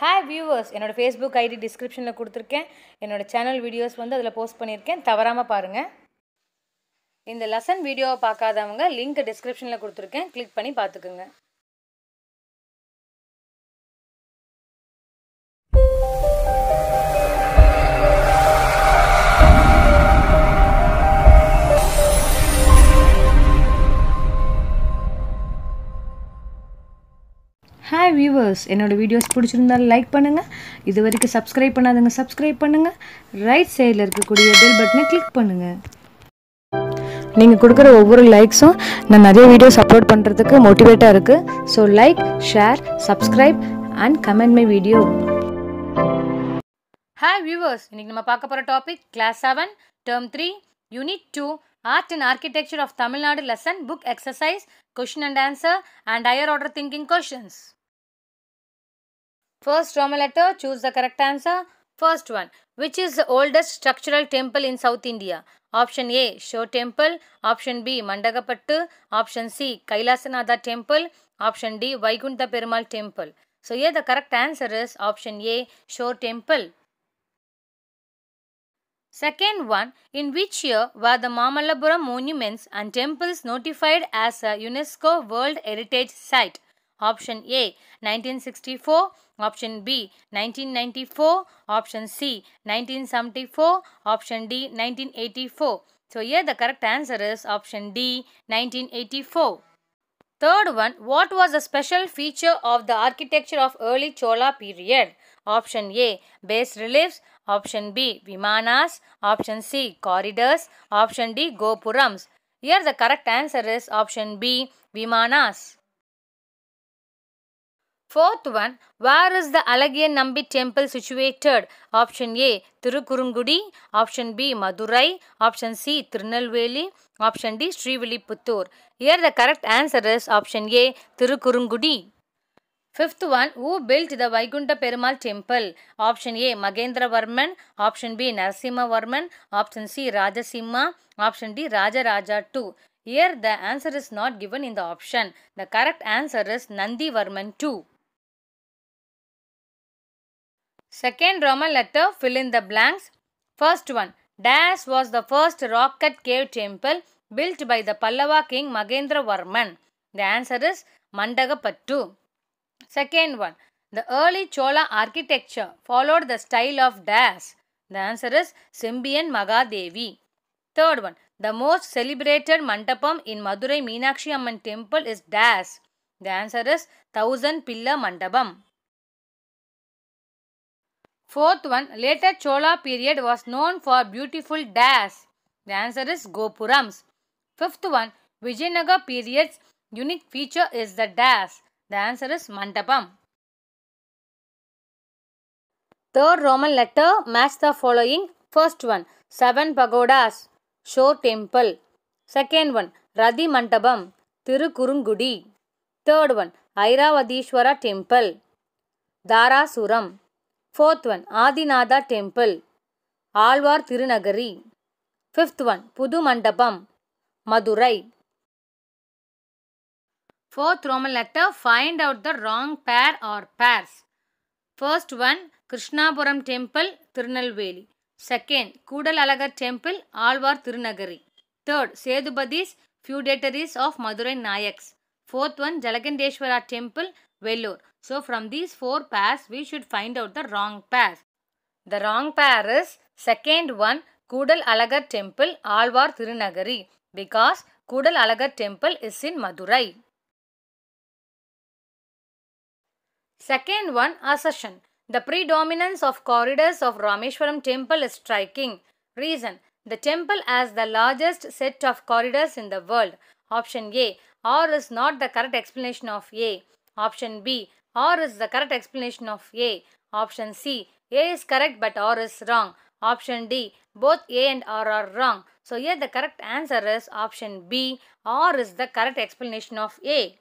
Hi viewers என்னோடய Facebook ID டிஸ்கிரிப்ஷனில் கொடுத்துருக்கேன் என்னோடய சேனல் வீடியோஸ் வந்து அதில் போஸ்ட் பண்ணியிருக்கேன் தவறாமல் பாருங்கள் இந்த லெசன் வீடியோவை பார்க்காதவங்க லிங்க் டிஸ்கிரிப்ஷனில் கொடுத்துருக்கேன் கிளிக் பண்ணி பார்த்துக்குங்க வியூவர்ஸ் என்னோடய வீடியோஸ் பிடிச்சிருந்தாலும் லைக் பண்ணுங்கள் இது வரைக்கும் சப்ஸ்கிரைப் பண்ணாதுங்க சப்ஸ்கிரைப் பண்ணுங்கள் ரைட் சைடில் இருக்கக்கூடிய பெல் பட்டனை கிளிக் பண்ணுங்கள் நீங்கள் கொடுக்குற ஒவ்வொரு லைக்ஸும் நான் நிறைய வீடியோஸ் அப்லோட் பண்ணுறதுக்கு மோட்டிவேட்டாக இருக்குது so like share subscribe and comment my video hi viewers இன்றைக்கி நம்ம பார்க்க போகிற topic class seven term three unit two art and architecture of Tamil Nadu lesson book exercise question and answer and higher order thinking questions First Roman letter, choose the correct answer. First one, which is the oldest structural temple in South India? Option A, Show Temple. Option B, Mandagapattu. Option C, Kailasanatha Temple. Option D, Vaikuntha Perumal Temple. So here the correct answer is option A, Show Temple. Second one, in which year were the Mamallapuram monuments and temples notified as a UNESCO World Heritage Site? Option A 1964, option B 1994, option C 1974, option D 1984. So here the correct answer is option D 1984. Third one, what was a special feature of the architecture of early Chola period? Option A, bas reliefs. Option B, vimanas. Option C, corridors. Option D, gopurams. Here the correct answer is option B, vimanas. Fourth one, where is the Alagyan Nambi temple situated? Option A, Tirukurungudi. Option B, Madurai. Option C, Tirunelveli. Option D, Srivilliputtur. Here the correct answer is option A, Tirukurungudi. Fifth one, who built the Vaikuntha Perumal temple? Option A, Magendra Varman. Option B, Narasimha Varman. Option C, Rajasimha. Option D, Raja Raja II. Here the answer is not given in the option. The correct answer is Nandi Varman II. Second Roman letter, fill in the blanks. First one, Das was the first rock cut cave temple built by the Pallava king Magendra Varman. The answer is Mandagapattu. Second one, the early Chola architecture followed the style of Das. The answer is Symbian Magadevi. Third one, the most celebrated mandapam in Madurai Meenakshi Amman temple is Das. The answer is Thousand Pillar Mandapam. Fourth one, later Chola period was known for beautiful das. The answer is Gopurams. Fifth one, Vijayanagar period's unique feature is the das. The answer is Mandapam. Third Roman letter match the following. First one, seven pagodas, Shore Temple. Second one, Radhi Mandapam, Tirukurungudi. Third one, Airavadishwara Temple, Dara Suram. Fourth one Adinatha temple Alwar Thirunagari fifth one Pudhu Mandapam Madurai fourth Roman letter find out the wrong pair or pairs first one Krishnapuram temple Tirunelveli second Koodal Azhagar temple Alwar Thirunagari third Sethupathis feudatories of Madurai Nayaks fourth one Jalakandeswara temple So from these four pairs, we should find out the wrong pair. The wrong pair is second one Kudal Alagar Temple, Alvar Thirunagari because Kudal Alagar Temple is in Madurai. Second one, Ascension. The predominance of corridors of Rameshwaram temple is striking. Reason The temple has the largest set of corridors in the world. Option A. R is not the correct explanation of A. Option B. R is the correct explanation of A. Option C. A is correct but R is wrong. Option D. Both A and R are wrong. So here the correct answer is option B. R is the correct explanation of A.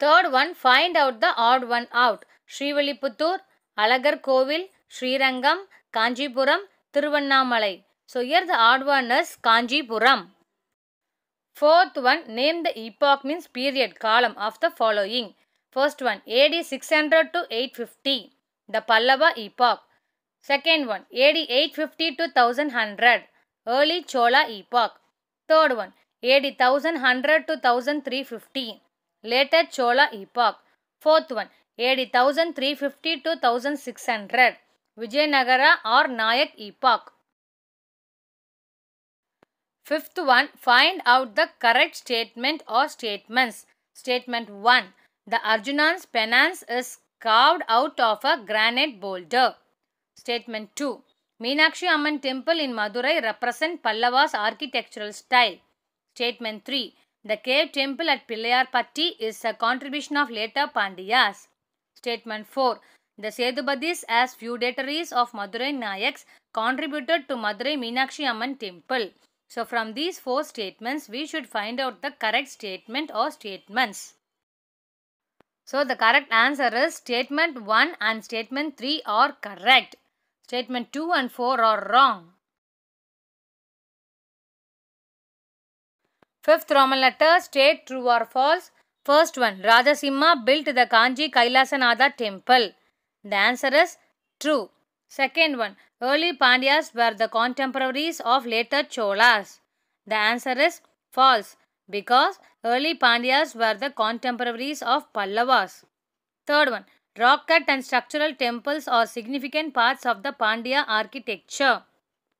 Third one, find out the odd one out. Srivalliputtur, Alagar Kovil, Srirangam, Kanjipuram, Tiruvannamalai. So here the odd one is Kanjipuram. Fourth one, name the epoch means period column of the following. First one, AD 600 to 850, the Pallava epoch. Second one, AD 850 to 1100, early Chola epoch. Third one, AD 1100 to 1350, later Chola epoch. Fourth one, AD 1350 to 1600, Vijayanagara or Nayak epoch. Fifth one, find out the correct statement or statements. Statement 1. The Arjunan's penance is carved out of a granite boulder. Statement 2. Meenakshi Amman temple in Madurai represent Pallava's architectural style. Statement 3. The cave temple at Pillayarpatti is a contribution of later Pandyas. Statement 4. The Sedubathis as feudatories of Madurai Nayaks contributed to Madurai Meenakshi Amman temple. So from these four statements, we should find out the correct statement or statements. So the correct answer is statement 1 and statement 3 are correct. Statement 2 and 4 are wrong. Fifth Roman letter, state true or false. First one, Rajasimha built the Kanji Kailasanatha temple. The answer is true. Second one, Early Pandyas were the contemporaries of later Cholas. The answer is false because early Pandyas were the contemporaries of Pallavas. Third one, rock cut and structural temples are significant parts of the Pandya architecture.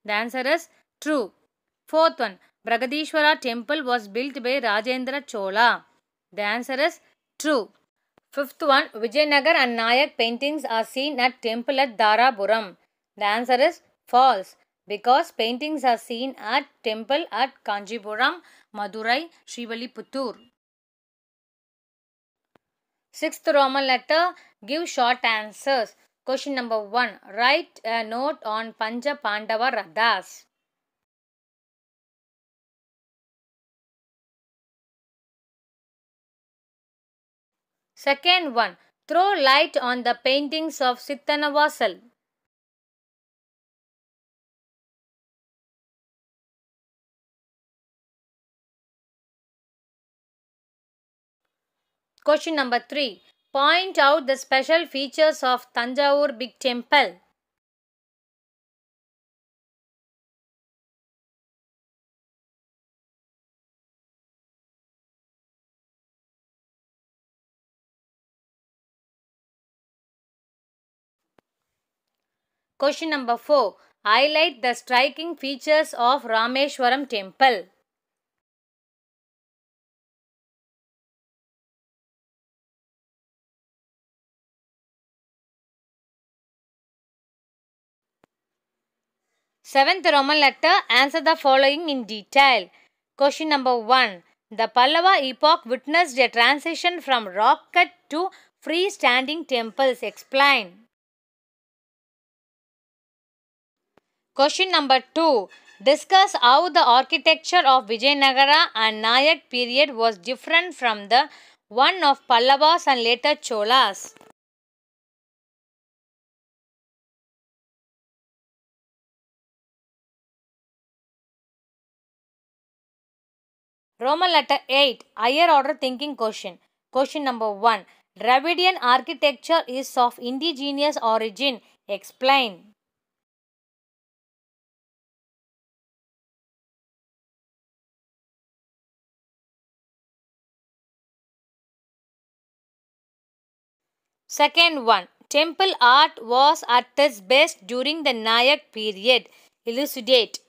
The answer is true. Fourth one, Bragadishwara temple was built by Rajendra Chola. The answer is true. Fifth one, Vijayanagar and Nayak paintings are seen at temple at Dharapuram. The answer is false because paintings are seen at temple at Kanjipuram, Madurai, Puttur. Sixth Roman letter, give short answers. Question number 1. Write a note on Panja Pandava Radhas. Second one, throw light on the paintings of Sittanavasal. Question number 3. Point out the special features of Tanjavur Big Temple. Question number 4. Highlight the striking features of Rameshwaram temple. Seventh Roman letter, answer the following in detail. Question number 1. The Pallava epoch witnessed a transition from rock cut to freestanding temples. Explain. Question number 2. Discuss how the architecture of Vijayanagara and Nayak period was different from the one of Pallavas and later Cholas. Roman letter 8. Higher order thinking question. Question number 1. Dravidian architecture is of indigenous origin. Explain. Second one, temple art was at its best during the Nayak period. Elucidate.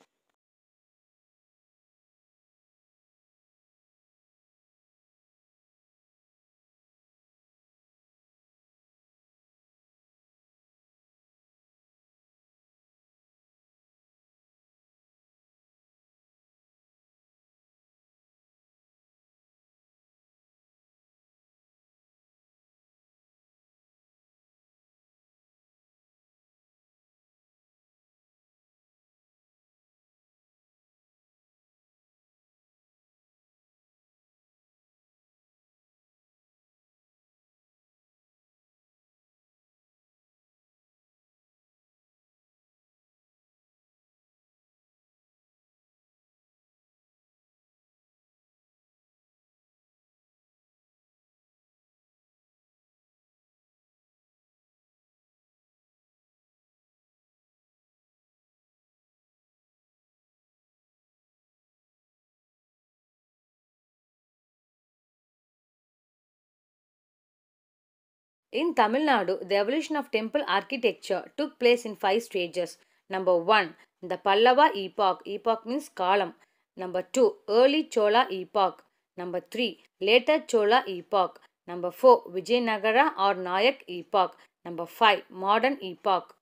In Tamil Nadu, the evolution of temple architecture took place in five stages. Number 1. The Pallava epoch. Epoch means column. Number 2. Early Chola epoch. Number 3. Later Chola epoch. Number 4. Vijayanagara or Nayak epoch. Number 5. Modern epoch.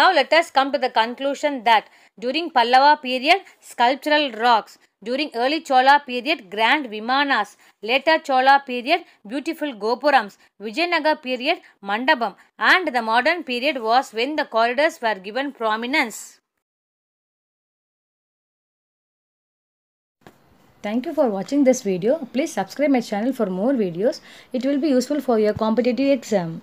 Now let us come to the conclusion that during Pallava period, sculptural rocks during early Chola period, grand Vimanas. Later Chola period, beautiful Gopurams. Vijayanagar period, Mandapam. And the modern period was when the corridors were given prominence. Thank you for watching this video. Please subscribe my channel for more videos. It will be useful for your competitive exam.